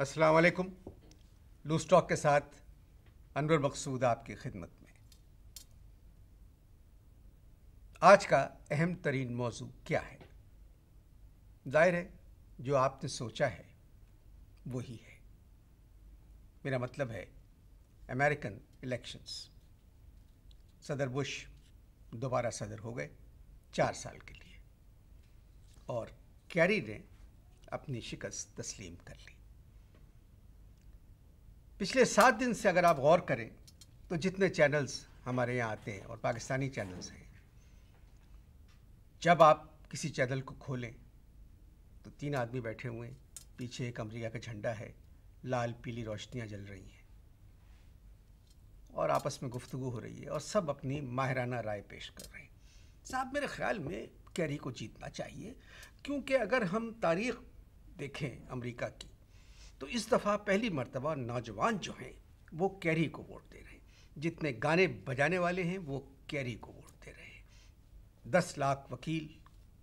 अस्सलाम वालेकुम loose talk के साथ अनवर मकसूद आपकी खिदमत में आज का अहम तरीन मौजू क्या है जाहिर है जो आपने सोचा है वही है मेरा मतलब है अमेरिकन इलेक्शंस सदर बुश दोबारा सदर हो गए चार साल के लिए और कैरी ने अपनी शिकस्त तस्लीम कर ली पिछले सात दिन से अगर आप गौर करें तो जितने चैनल्स हमारे यहाँ आते हैं और पाकिस्तानी चैनल्स हैं जब आप किसी चैनल को खोलें तो तीन आदमी बैठे हुए हैं पीछे एक अमरीका का झंडा है लाल पीली रोशनियाँ जल रही हैं और आपस में गुफ्तु हो रही है और सब अपनी माहराना राय पेश कर रहे हैं साहब मेरे ख्याल में कैरी को जीतना चाहिए क्योंकि अगर हम तारीख देखें अमरीका की तो इस दफ़ा पहली मरतबा नौजवान जो हैं वो कैरी को वोट दे रहे हैं जितने गाने बजाने वाले हैं वो कैरी को वोट दे रहे हैं दस लाख वकील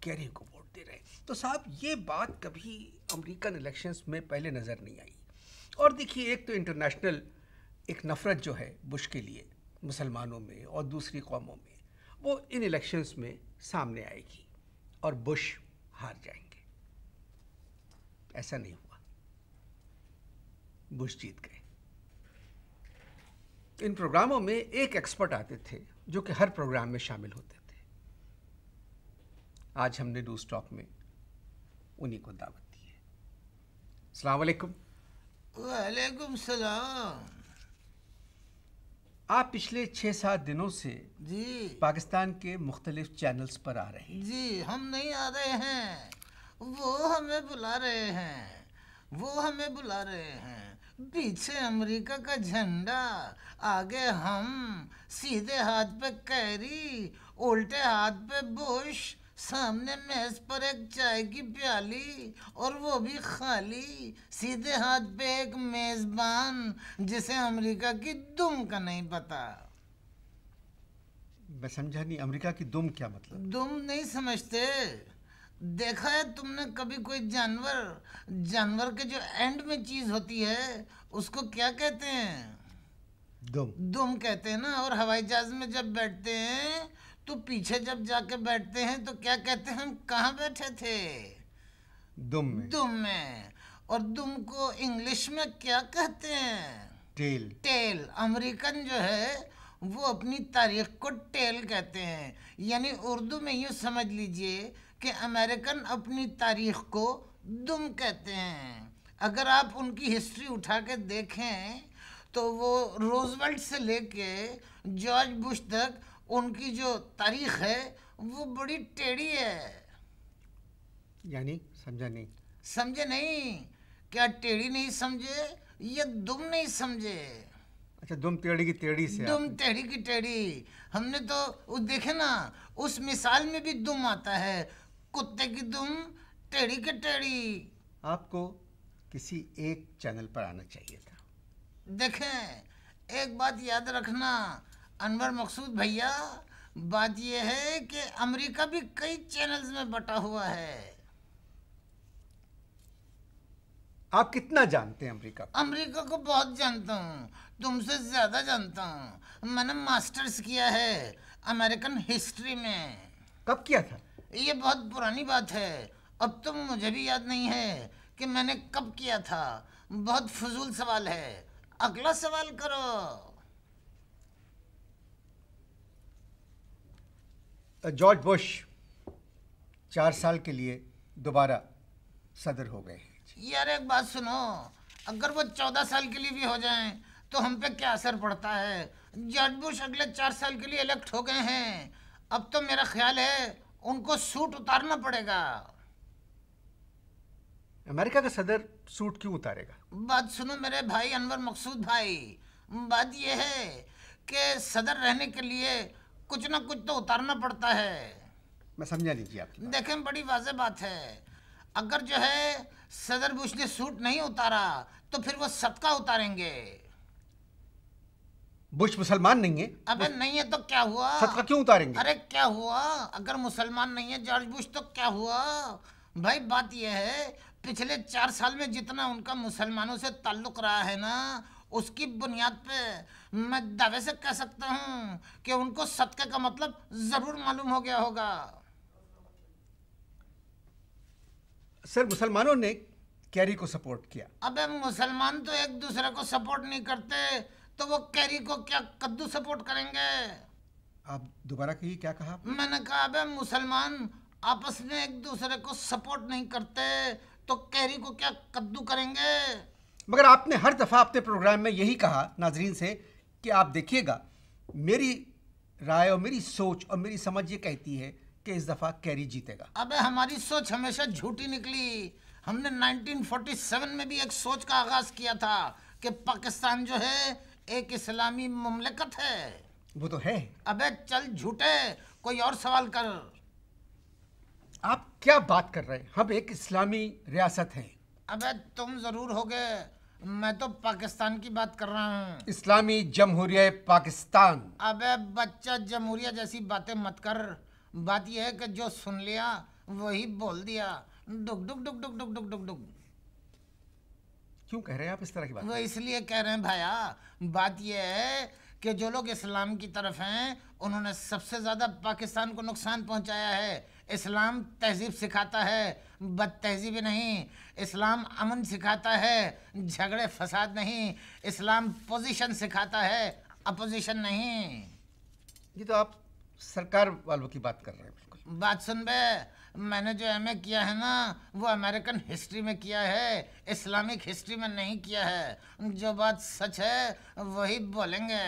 कैरी को वोट दे रहे हैं तो साहब ये बात कभी अमेरिकन इलेक्शंस में पहले नज़र नहीं आई और देखिए एक तो इंटरनेशनल एक नफ़रत जो है बुश के लिए मुसलमानों में और दूसरी कौमों में वो इन इलेक्शंस में सामने आएगी और बुश हार जाएंगे ऐसा नहीं हुआ बुश जीत गए इन प्रोग्रामों में एक एक्सपर्ट आते थे जो कि हर प्रोग्राम में शामिल होते थे आज हमने डू स्टॉक में उन्हीं को दावत दी है सलामकुम वालेकुम वालेकुम सलाम आप पिछले छः सात दिनों से जी पाकिस्तान के मुख्तलिफ चैनल्स पर आ रहे हैं जी हम नहीं आ रहे हैं वो हमें बुला रहे हैं वो हमें बुला रहे हैं पीछे अमेरिका का झंडा आगे हम सीधे हाथ पे कैरी उल्टे हाथ पे बुश सामने मेज पर एक चाय की प्याली और वो भी खाली सीधे हाथ पे एक मेजबान जिसे अमेरिका की दुम का नहीं पता मैं समझा नहीं अमेरिका की दुम क्या मतलब दुम नहीं समझते देखा है तुमने कभी कोई जानवर जानवर के जो एंड में चीज होती है उसको क्या कहते हैं दुम दुम कहते हैं ना और हवाई जहाज में जब बैठते हैं तो पीछे जब जाके बैठते हैं तो क्या कहते हैं हम कहाँ बैठे थे दुम में दुम में और दुम को इंग्लिश में क्या कहते हैं टेल टेल अमेरिकन जो है वो अपनी तारीख को टेल कहते हैं यानी उर्दू में यूँ समझ लीजिए कि अमेरिकन अपनी तारीख को दुम कहते हैं अगर आप उनकी हिस्ट्री उठा के देखें तो वो रोजवेल्ट से लेके जॉर्ज बुश तक उनकी जो तारीख है वो बड़ी टेढ़ी है यानी समझा नहीं समझे नहीं क्या टेढ़ी नहीं समझे या दुम नहीं समझे अच्छा दुम टेढ़ी की टेढ़ी से दुम टेढ़ी की टेढ़ी हमने तो देखे ना उस मिसाल में भी दुम आता है कुत्ते की तुम टेढ़ी के टेढ़ी आपको किसी एक चैनल पर आना चाहिए था देखें एक बात याद रखना अनवर मकसूद भैया बात यह है कि अमेरिका भी कई चैनल्स में बटा हुआ है आप कितना जानते हैं अमेरिका अमेरिका को बहुत जानता हूँ तुमसे ज़्यादा जानता हूँ मैंने मास्टर्स किया है अमेरिकन हिस्ट्री में कब किया था ये बहुत पुरानी बात है अब तो मुझे भी याद नहीं है कि मैंने कब किया था बहुत फजूल सवाल है अगला सवाल करो जॉर्ज बुश चार साल के लिए दोबारा सदर हो गए यार एक बात सुनो अगर वो चौदह साल के लिए भी हो जाएं तो हम पे क्या असर पड़ता है जॉर्ज बुश अगले चार साल के लिए इलेक्ट हो गए हैं अब तो मेरा ख्याल है उनको सूट उतारना पड़ेगा अमेरिका का सदर सूट क्यों उतारेगा बात सुनो मेरे भाई अनवर मकसूद भाई बात यह है कि सदर रहने के लिए कुछ ना कुछ तो उतारना पड़ता है मैं समझा दीजिए आप देखें बड़ी वाजे बात है अगर जो है सदर बुश ने सूट नहीं उतारा तो फिर वो सबका उतारेंगे बुश मुसलमान नहीं है अबे नहीं है तो क्या हुआ सत्ता क्यों उतारेंगे अरे क्या हुआ अगर मुसलमान नहीं है जॉर्ज बुश तो क्या हुआ भाई बात यह है पिछले चार साल में जितना उनका मुसलमानों से ताल्लुक रहा है ना उसकी बुनियाद पे मैं दावे से कह सकता हूँ कि उनको सदके का मतलब जरूर मालूम हो गया होगा सर मुसलमानों ने कैरी को सपोर्ट किया अबे मुसलमान तो एक दूसरे को सपोर्ट नहीं करते तो वो कैरी को क्या कद्दू सपोर्ट करेंगे आप दोबारा कहिए क्या कहा मैंने कहा अबे मुसलमान आपस में एक दूसरे को सपोर्ट नहीं करते तो कैरी को क्या कद्दू करेंगे मगर आपने हर दफ़ा अपने प्रोग्राम में यही कहा नाजरीन से कि आप देखिएगा मेरी राय और मेरी सोच और मेरी समझ ये कहती है कि इस दफ़ा कैरी जीतेगा अबे हमारी सोच हमेशा झूठी निकली हमने 1947 में भी एक सोच का आगाज़ किया था कि पाकिस्तान जो है एक इस्लामी ममलकत है वो तो है अबे चल झूठे कोई और सवाल कर आप क्या बात कर रहे हैं हम एक इस्लामी रियासत हैं अबे तुम जरूर होगे मैं तो पाकिस्तान की बात कर रहा हूँ इस्लामी जमहूरिया पाकिस्तान अबे बच्चा जमहूरिया जैसी बातें मत कर बात यह है कि जो सुन लिया वही बोल दिया डुक डुक डुक डुक डुक डुक डुक डुक क्यों कह रहे हैं आप इस तरह की बात वो इसलिए कह रहे हैं भाया बात यह है कि जो लोग इस्लाम की तरफ हैं उन्होंने सबसे ज़्यादा पाकिस्तान को नुकसान पहुंचाया है इस्लाम तहजीब सिखाता है बद तहजीबी नहीं इस्लाम अमन सिखाता है झगड़े फसाद नहीं इस्लाम पोजीशन सिखाता है अपोजिशन नहीं ये तो आप सरकार वालों की बात कर रहे हैं बात सुन बे मैंने जो एम किया है ना वो अमेरिकन हिस्ट्री में किया है इस्लामिक हिस्ट्री में नहीं किया है जो बात सच है वही बोलेंगे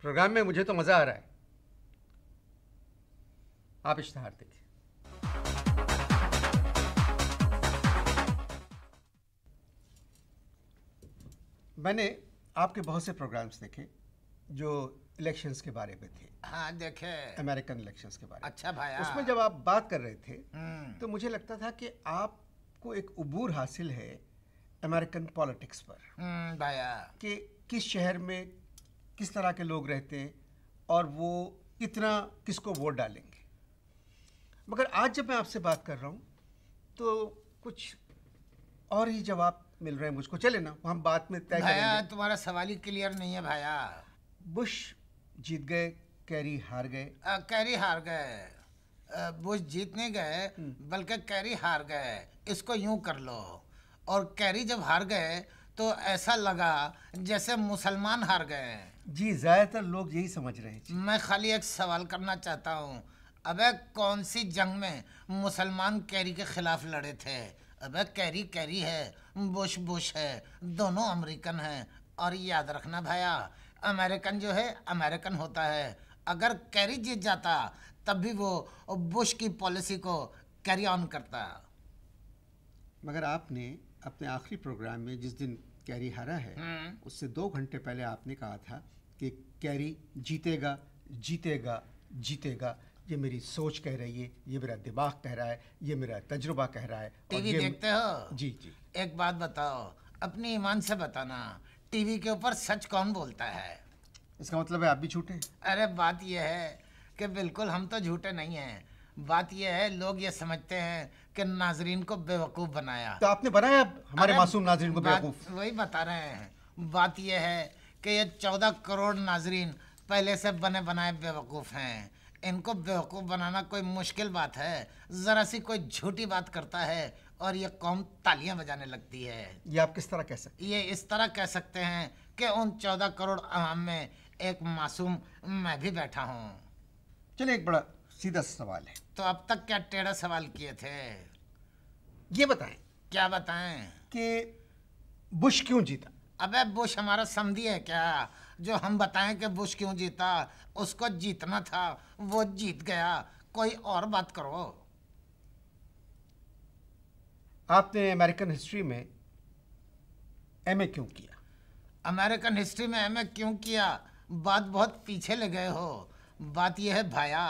प्रोग्राम में मुझे तो मज़ा आ रहा है आप इश्तहार देखिए मैंने आपके बहुत से प्रोग्राम्स देखे जो इलेक्शंस के बारे में थे हाँ देखे अमेरिकन इलेक्शंस के बारे में अच्छा भाई उसमें जब आप बात कर रहे थे हम्म। तो मुझे लगता था कि आपको एक उबूर हासिल है अमेरिकन पॉलिटिक्स पर हम्म, भाया कि किस शहर में किस तरह के लोग रहते हैं और वो कितना किसको वोट डालेंगे मगर आज जब मैं आपसे बात कर रहा हूँ तो कुछ और ही जवाब मिल रहे हैं मुझको चले ना हम बात में तय तुम्हारा सवाल ही क्लियर नहीं है भाया बुश जीत गए कैरी हार गए आ, कैरी हार गए बुश जीतने गए हम्म। बल्कि कैरी हार गए इसको यूं कर लो और कैरी जब हार गए तो ऐसा लगा जैसे मुसलमान हार गए जी ज़्यादातर लोग यही समझ रहे हैं मैं खाली एक सवाल करना चाहता हूँ अबे कौन सी जंग में मुसलमान कैरी के खिलाफ लड़े थे अबे कैरी कैरी है बुश बुश है दोनों अमेरिकन हैं और याद रखना भैया अमेरिकन जो है अमेरिकन होता है अगर कैरी जीत जाता तब भी वो बुश की पॉलिसी को कैरी ऑन करता मगर आपने अपने आखिरी प्रोग्राम में जिस दिन कैरी हारा है हम्म। उससे दो घंटे पहले आपने कहा था कि कैरी जीतेगा जीतेगा जीतेगा ये मेरी सोच कह रही है ये मेरा दिमाग कह रहा है ये मेरा तजुर्बा कह रहा है टीवी देखते हो जी जी एक बात बताओ अपनी ईमान से बताना टीवी के ऊपर सच कौन बोलता है इसका मतलब है आप भी झूठे अरे बात यह है कि बिल्कुल हम तो झूठे नहीं हैं बात यह है लोग ये समझते हैं कि नाजरीन को बेवकूफ़ बनाया तो आपने बनाया हमारे मासूम नाजरीन को बेवकूफ़ वही बता रहे हैं बात यह है कि ये चौदह करोड़ नाजरीन पहले से बने बनाए बेवकूफ़ हैं इनको बेवकूफ़ बनाना कोई मुश्किल बात है ज़रा सी कोई झूठी बात करता है और ये कौम तालियां बजाने लगती है ये आप किस तरह कह सकते हैं ये इस तरह कह सकते हैं कि उन चौदह करोड़ अवाम में एक मासूम मैं भी बैठा हूँ चलिए एक बड़ा सीधा सवाल है तो अब तक क्या टेढ़ा सवाल किए थे ये बताएं क्या बताएं कि बुश क्यों जीता अबे बुश हमारा समझी है क्या जो हम बताएं कि बुश क्यों जीता उसको जीतना था वो जीत गया कोई और बात करो आपने अमेरिकन हिस्ट्री में एमए क्यों किया अमेरिकन हिस्ट्री में एमए क्यों किया बात बहुत पीछे ले गए हो बात यह है भाया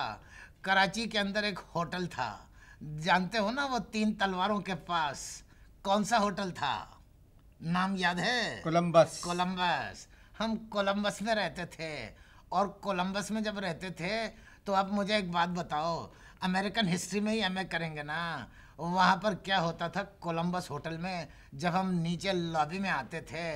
कराची के अंदर एक होटल था जानते हो ना वो तीन तलवारों के पास कौन सा होटल था नाम याद है कोलंबस कोलंबस हम कोलंबस में रहते थे और कोलंबस में जब रहते थे तो आप मुझे एक बात बताओ अमेरिकन हिस्ट्री में ही एम करेंगे ना वहाँ पर क्या होता था कोलंबस होटल में जब हम नीचे लॉबी में आते थे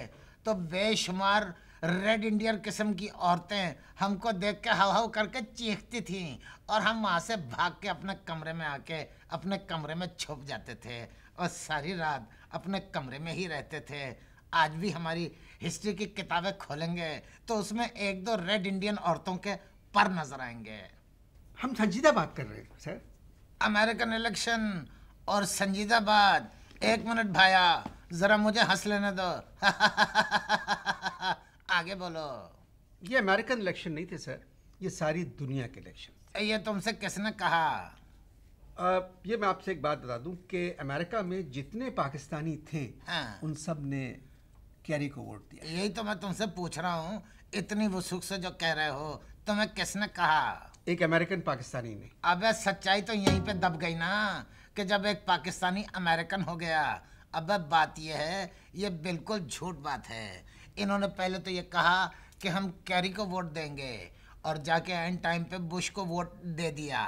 तो बेशुमार रेड इंडियन किस्म की औरतें हमको देख के हव हव करके चीखती थीं और हम वहाँ से भाग के अपने कमरे में आके अपने कमरे में छुप जाते थे और सारी रात अपने कमरे में ही रहते थे आज भी हमारी हिस्ट्री की किताबें खोलेंगे तो उसमें एक दो रेड इंडियन औरतों के पर नजर आएंगे हम संजीदा बात कर रहे हैं सर अमेरिकन इलेक्शन और संजीदाबाद एक मिनट भाया जरा मुझे हंस लेने दो आगे बोलो ये अमेरिकन इलेक्शन नहीं थे सर ये सारी दुनिया के इलेक्शन ये तुमसे किसने कहा आ, ये मैं आपसे एक बात बता दूं कि अमेरिका में जितने पाकिस्तानी थे हाँ। उन सब ने कैरी को वोट दिया यही तो मैं तुमसे पूछ रहा हूँ इतनी वसुख से जो कह रहे हो तुम्हें किसने कहा एक अमेरिकन पाकिस्तानी ने अब सच्चाई तो यहीं पे दब गई ना कि जब एक पाकिस्तानी अमेरिकन हो गया अब बात यह है ये बिल्कुल झूठ बात है इन्होंने पहले तो ये कहा कि हम कैरी को वोट देंगे और जाके एंड टाइम पे बुश को वोट दे दिया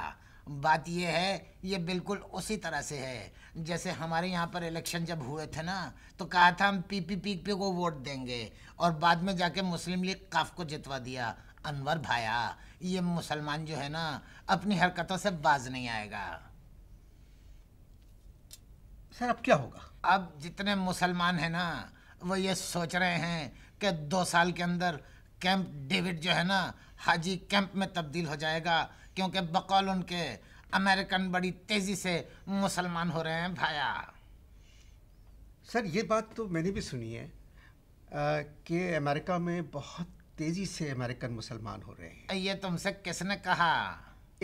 बात यह है ये बिल्कुल उसी तरह से है जैसे हमारे यहाँ पर इलेक्शन जब हुए थे ना तो कहा था हम पी पी पी पी को वोट देंगे और बाद में जाके मुस्लिम लीग काफ को जितवा दिया अनवर भाया ये मुसलमान जो है ना अपनी हरकतों से बाज नहीं आएगा सर अब क्या होगा अब जितने मुसलमान हैं ना वो ये सोच रहे हैं कि दो साल के अंदर कैंप डेविड जो है ना हाजी कैंप में तब्दील हो जाएगा क्योंकि बकौल उनके अमेरिकन बड़ी तेज़ी से मुसलमान हो रहे हैं भाया सर ये बात तो मैंने भी सुनी है कि अमेरिका में बहुत तेज़ी से अमेरिकन मुसलमान हो रहे हैं ये तुमसे किसने कहा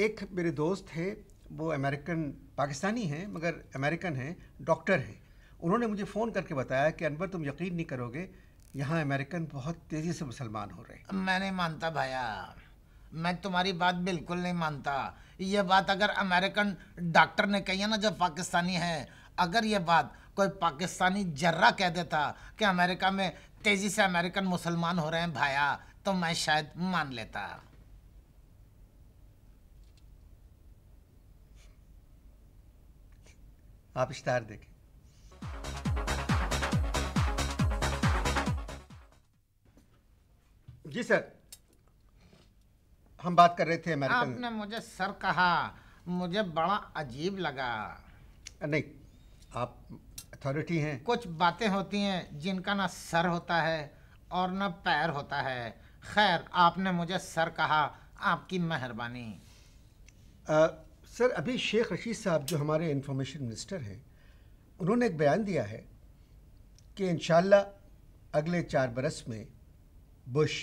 एक मेरे दोस्त है वो अमेरिकन पाकिस्तानी हैं मगर अमेरिकन हैं डॉक्टर हैं उन्होंने मुझे फ़ोन करके बताया कि अनवर तुम यकीन नहीं करोगे यहाँ अमेरिकन बहुत तेज़ी से मुसलमान हो रहे हैं मैं नहीं मानता भैया मैं तुम्हारी बात बिल्कुल नहीं मानता ये बात अगर अमेरिकन डॉक्टर ने कही है ना जो पाकिस्तानी है अगर ये बात कोई पाकिस्तानी जर्रा कह देता कि अमेरिका में तेज़ी से अमेरिकन मुसलमान हो रहे हैं भाया तो मैं शायद मान लेता आप इश्तार देखें जी सर हम बात कर रहे थे अमेरिकन आपने मुझे सर कहा मुझे बड़ा अजीब लगा नहीं आप अथॉरिटी हैं कुछ बातें होती हैं जिनका ना सर होता है और ना पैर होता है खैर आपने मुझे सर कहा आपकी मेहरबानी सर अभी शेख रशीद साहब जो हमारे इंफॉर्मेशन मिनिस्टर हैं उन्होंने एक बयान दिया है कि इन अगले चार बरस में बुश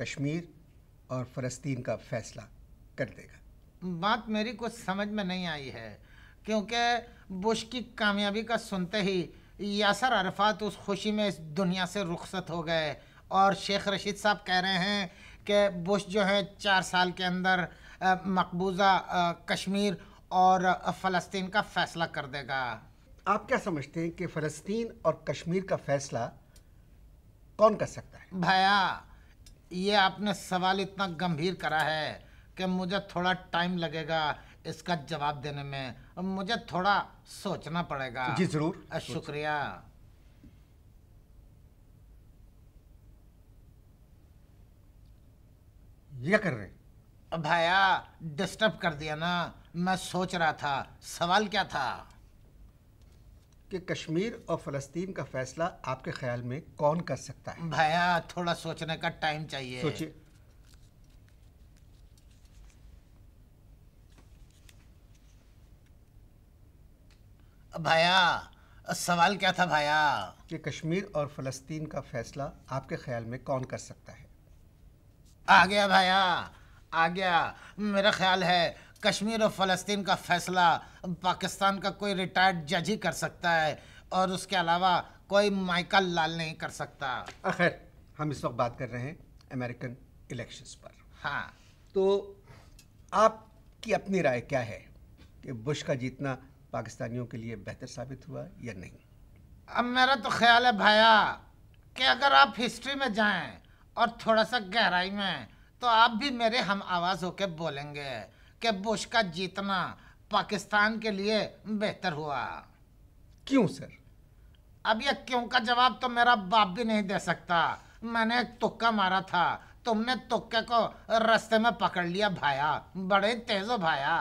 कश्मीर और फ़लस्तीन का फैसला कर देगा बात मेरी कुछ समझ में नहीं आई है क्योंकि बुश की कामयाबी का सुनते ही यासर अरफात उस खुशी में इस दुनिया से रुखसत हो गए और शेख रशीद साहब कह रहे हैं कि बुश जो है चार साल के अंदर मकबूजा कश्मीर और फ़लस्तीन का फ़ैसला कर देगा आप क्या समझते हैं कि फ़लस्तीन और कश्मीर का फ़ैसला कौन कर सकता है भैया ये आपने सवाल इतना गंभीर करा है कि मुझे थोड़ा टाइम लगेगा इसका जवाब देने में मुझे थोड़ा सोचना पड़ेगा जी ज़रूर शुक्रिया ये कर रहे हैं भाया डिस्टर्ब कर दिया ना मैं सोच रहा था सवाल क्या था कि कश्मीर और फलस्तीन का फैसला आपके ख्याल में कौन कर सकता है भाया थोड़ा सोचने का टाइम चाहिए सोचिए भाया सवाल क्या था भाया कि कश्मीर और फलस्तीन का फैसला आपके ख्याल में कौन कर सकता है आ गया भाया आ गया मेरा ख्याल है कश्मीर और फलस्तीन का फैसला पाकिस्तान का कोई रिटायर्ड जज ही कर सकता है और उसके अलावा कोई माइकल लाल नहीं कर सकता आखिर हम इस वक्त बात कर रहे हैं अमेरिकन इलेक्शंस पर हाँ तो आपकी अपनी राय क्या है कि बुश का जीतना पाकिस्तानियों के लिए बेहतर साबित हुआ या नहीं अब मेरा तो ख्याल है भाया कि अगर आप हिस्ट्री में जाएं और थोड़ा सा गहराई में तो आप भी मेरे हम आवाज़ होकर बोलेंगे कि बुश का जीतना पाकिस्तान के लिए बेहतर हुआ क्यों सर अब यह क्यों का जवाब तो मेरा बाप भी नहीं दे सकता मैंने एक तुक्का मारा था तुमने तुक्के को रास्ते में पकड़ लिया भाया बड़े तेज हो भाया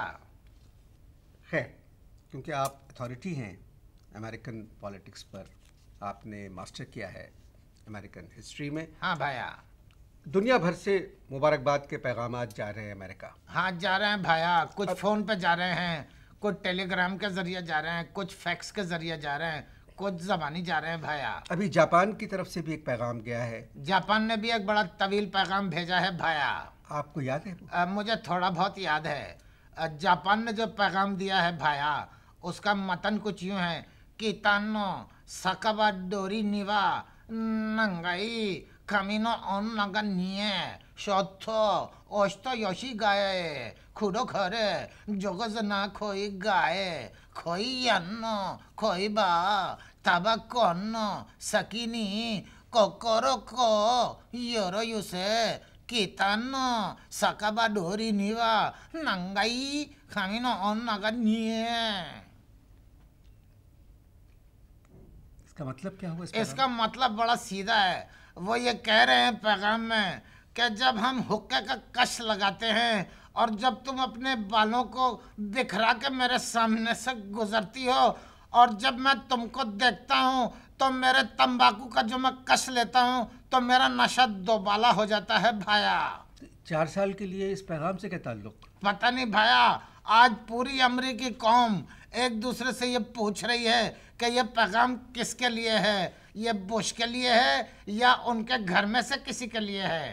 है क्योंकि आप अथॉरिटी हैं अमेरिकन पॉलिटिक्स पर आपने मास्टर किया है अमेरिकन हिस्ट्री में हाँ भाया दुनिया भर से मुबारकबाद के पैगाम जा रहे हैं अमेरिका हाँ जा रहे हैं भाया कुछ अब... फ़ोन पे जा रहे हैं कुछ टेलीग्राम के ज़रिए जा रहे हैं कुछ फैक्स के ज़रिए जा रहे हैं कुछ जबानी जा रहे हैं भाया अभी जापान की तरफ से भी एक पैगाम गया है जापान ने भी एक बड़ा तवील पैगाम भेजा है भाया आपको याद है आ, मुझे थोड़ा बहुत याद है जापान ने जो पैगाम दिया है भाया उसका मतन कुछ यूँ है कि तानो सकबा डोरी निवा नंगाई 髪の女が似えしょっとお人よしがえ黒かれ上手な恋がえ恋やんの恋ばタバコの先に心こよろゆせ kita no sakaba dori ni wa nangai kami no onna ga nie इसका मतलब क्या होगा इसका मतलब बड़ा सीधा है वो ये कह रहे हैं पैगाम में कि जब हम हुक्के का कश लगाते हैं और जब तुम अपने बालों को बिखरा के मेरे सामने से गुजरती हो और जब मैं तुमको देखता हूँ तो मेरे तंबाकू का जो मैं कस लेता हूँ तो मेरा नशा दोबाला हो जाता है भाया चार साल के लिए इस पैगाम से क्या ताल्लुक पता नहीं भाया आज पूरी अमरीकी कौम एक दूसरे से ये पूछ रही है कि यह पैगाम किसके लिए है ये बुश के लिए है या उनके घर में से किसी के लिए है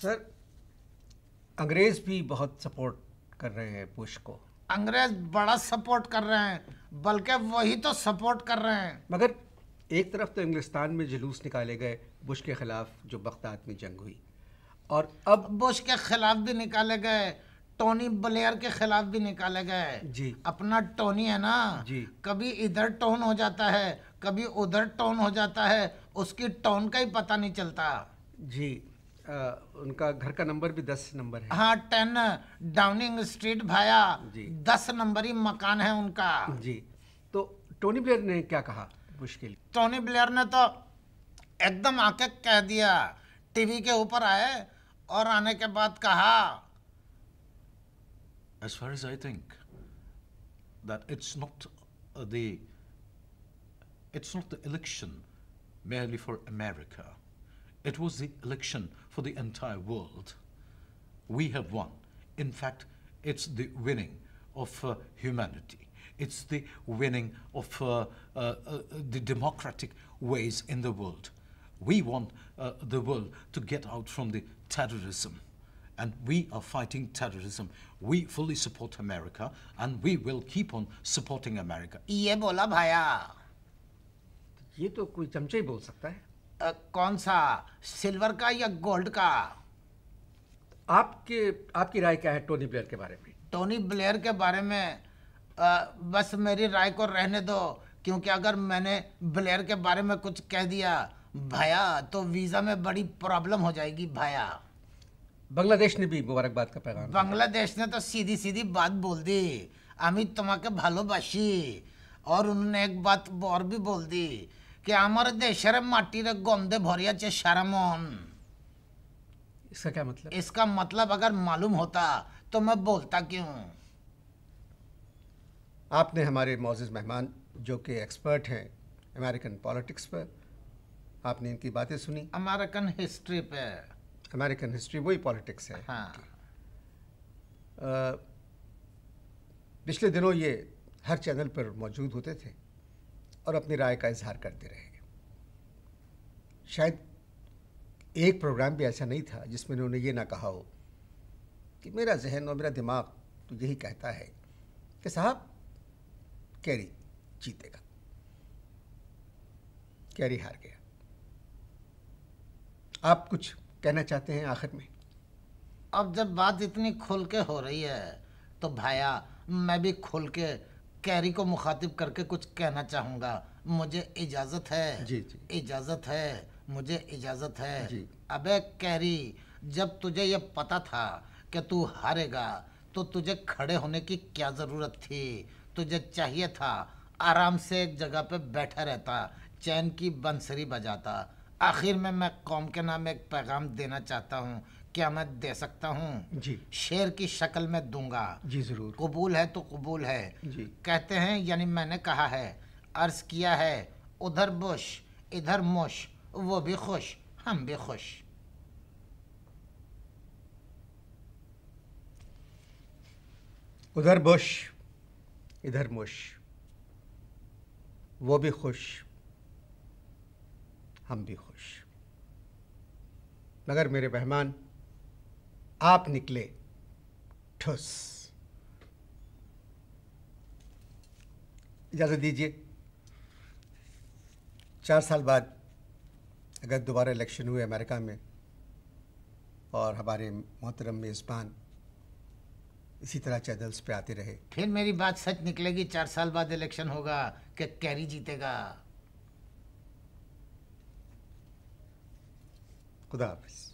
सर अंग्रेज भी बहुत सपोर्ट कर रहे हैं बुश को अंग्रेज बड़ा सपोर्ट कर रहे हैं बल्कि वही तो सपोर्ट कर रहे हैं मगर एक तरफ तो इंग्लिस्तान में जुलूस निकाले गए बुश के खिलाफ जो बगदाद में जंग हुई और अब बुश के खिलाफ भी निकाले गए टोनी ब्लेयर के खिलाफ भी निकाला गया है जी अपना टोनी है ना जी कभी इधर टोन हो जाता है कभी उधर टोन हो जाता है उसकी टोन का ही पता नहीं चलता जी आ, उनका घर का नंबर भी दस नंबर है हाँ टेन डाउनिंग स्ट्रीट भाया जी दस नंबर ही मकान है उनका जी तो टोनी ब्लेयर ने क्या कहा मुश्किल टोनी ब्लेयर ने तो एकदम आके कह दिया टीवी के ऊपर आए और आने के बाद कहा as far as I think, that it's not the it's not the election merely for America. It was the election for the entire world. We have won. In fact, it's the winning of uh, humanity. It's the winning of uh, uh, uh the democratic ways in the world. We want uh, the world to get out from the terrorism. and we are fighting terrorism. We fully support America and we will keep on supporting America. ये बोला भाया ये तो कोई चमचे ही बोल सकता है आ, कौन सा सिल्वर का या गोल्ड का आपके आपकी राय क्या है टोनी ब्लेयर के बारे में टोनी ब्लेयर के बारे में आ, बस मेरी राय को रहने दो क्योंकि अगर मैंने ब्लेयर के बारे में कुछ कह दिया भया तो वीज़ा में बड़ी प्रॉब्लम हो जाएगी भया ने भी मुबारकबाद का पैगाम बांग्लादेश ने तो सीधी सीधी बात बोल दी আমি তোমাকে भलोबासी और उन्होंने एक बात और भी बोल दी कि আমার দেশের মাটির गंदे भरिया चे সারা इसका क्या मतलब इसका मतलब अगर मालूम होता तो मैं बोलता क्यों आपने हमारे मोजिज़ मेहमान जो कि एक्सपर्ट हैं अमेरिकन पॉलिटिक्स पर आपने इनकी बातें सुनी अमेरिकन हिस्ट्री पर अमेरिकन हिस्ट्री वही पॉलिटिक्स है हाँ। आ, पिछले दिनों ये हर चैनल पर मौजूद होते थे और अपनी राय का इजहार करते रहे शायद एक प्रोग्राम भी ऐसा नहीं था जिसमें उन्होंने ये ना कहा हो कि मेरा जहन और मेरा दिमाग तो यही कहता है कि साहब कैरी जीतेगा कैरी हार गया आप कुछ कहना चाहते हैं आखिर में अब जब बात इतनी खुल के हो रही है तो भाया मैं भी खुल के कैरी को मुखातिब करके कुछ कहना चाहूंगा मुझे इजाज़त है जी जी इजाज़त है मुझे इजाज़त है अबे कैरी जब तुझे ये पता था कि तू हारेगा तो तुझे खड़े होने की क्या ज़रूरत थी तुझे चाहिए था आराम से एक जगह पे बैठा रहता चैन की बंसरी बजाता आखिर में मैं कौम के नाम एक पैगाम देना चाहता हूँ क्या मैं दे सकता हूँ जी शेर की शक्ल में दूंगा जी जरूर कबूल है तो कबूल है जी कहते हैं यानी मैंने कहा है अर्ज किया है उधर बुश इधर मुश वो भी खुश हम भी खुश उधर बुश इधर मुश वो भी खुश हम भी खुश मगर मेरे मेहमान आप निकले ठुस इजाज़त दीजिए चार साल बाद अगर दोबारा इलेक्शन हुए अमेरिका में और हमारे मोहतरम मेज़बान इसी तरह चैनल्स पे आते रहे फिर मेरी बात सच निकलेगी चार साल बाद इलेक्शन होगा कि कैरी जीतेगा cuidáveis.